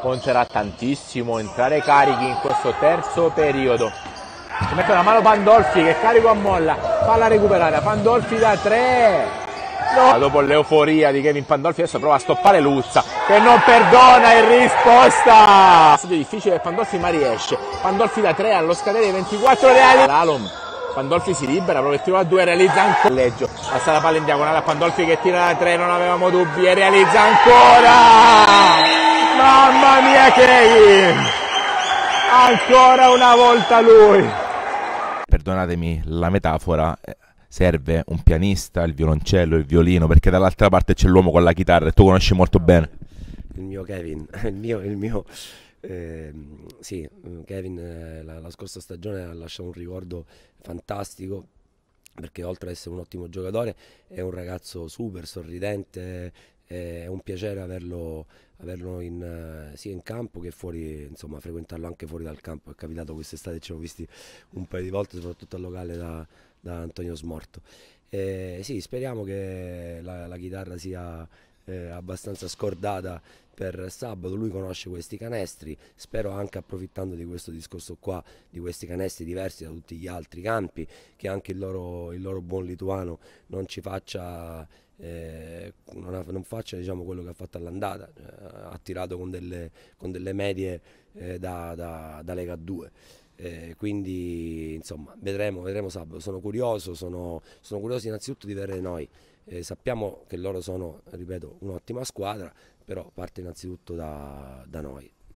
conterà tantissimo entrare carichi in questo terzo periodo si mette una mano Pandolfi che carico a molla falla recuperare Pandolfi da 3 no. dopo l'euforia di Kevin Pandolfi adesso prova a stoppare Luzza che non perdona in risposta è stato difficile per Pandolfi ma riesce Pandolfi da 3 allo scadere dei 24 reali Lalom Pandolfi si libera, prova il tiro a 2, realizza ancora Leggio Passa la palla in diagonale a Pandolfi che tira da 3, non avevamo dubbi e realizza ancora! Mattei! Ancora una volta lui! Perdonatemi la metafora, eh, serve un pianista, il violoncello, il violino, perché dall'altra parte c'è l'uomo con la chitarra e tu conosci molto bene. Il mio Kevin, il mio... Il mio eh, sì, Kevin eh, la, la scorsa stagione ha lasciato un ricordo fantastico perché oltre ad essere un ottimo giocatore è un ragazzo super sorridente, è un piacere averlo, averlo in, eh, sia in campo che fuori, insomma frequentarlo anche fuori dal campo, è capitato quest'estate, ci siamo visti un paio di volte soprattutto al locale da, da Antonio Smorto. Eh, sì, speriamo che la, la chitarra sia eh, abbastanza scordata per sabato, lui conosce questi canestri, spero anche approfittando di questo discorso qua, di questi canestri diversi da tutti gli altri campi, che anche il loro, il loro buon lituano non ci faccia eh, non, non faccia diciamo, quello che ha fatto all'andata, eh, ha tirato con delle, con delle medie eh, da, da, da Lega 2. Eh, quindi insomma vedremo, vedremo sabato, sono curioso, sono, sono curioso innanzitutto di vedere noi, eh, sappiamo che loro sono, ripeto, un'ottima squadra, però parte innanzitutto da, da noi.